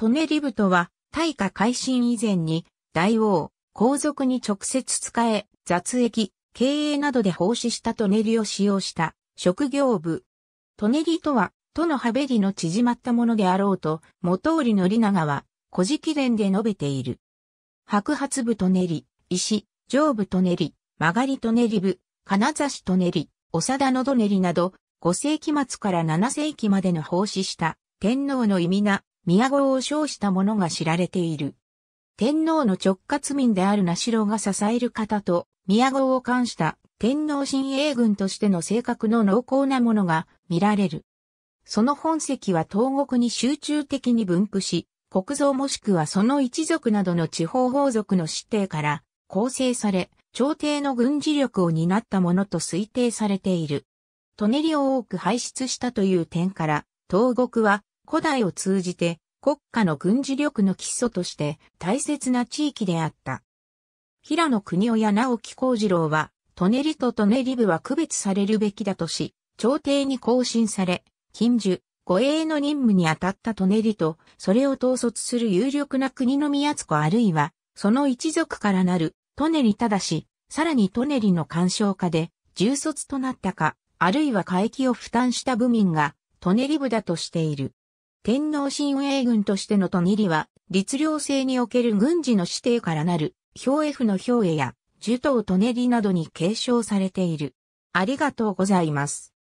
トネリブトは、大化改新以前に、大王、皇族に直接使え、雑役、経営などで奉仕したトネリを使用した、職業部。トネリとは、都のはべりの縮まったものであろうと、元織の里長は、古事記伝で述べている。白髪部トネリ、石、上部トネリ、曲がりトネリ部、金指しトネリ、長田のどねりなど、5世紀末から7世紀までの奉仕した、天皇の意味な、宮郷を称したものが知られている。天皇の直轄民である那城が支える方と、宮郷を冠した天皇親衛軍としての性格の濃厚なものが見られる。その本籍は東国に集中的に分布し、国蔵もしくはその一族などの地方法族の指定から構成され、朝廷の軍事力を担ったものと推定されている。舎人を多く輩出したという点から、東国は古代を通じて国家の軍事力の基礎として大切な地域であった。平野国夫や直木幸次郎は、トネリとトネリ部は区別されるべきだとし、朝廷に更新され、近樹、護衛の任務に当たったトネリと、それを統率する有力な国の宮津子あるいは、その一族からなる、トネリただし、さらにトネリの干渉下で、重卒となったか、あるいは会期を負担した部民が、トネリ部だとしている。天皇親衛軍としてのと、義理は、律令制における軍事の指定からなる、表 F の表絵や、受刀と義りなどに継承されている。ありがとうございます。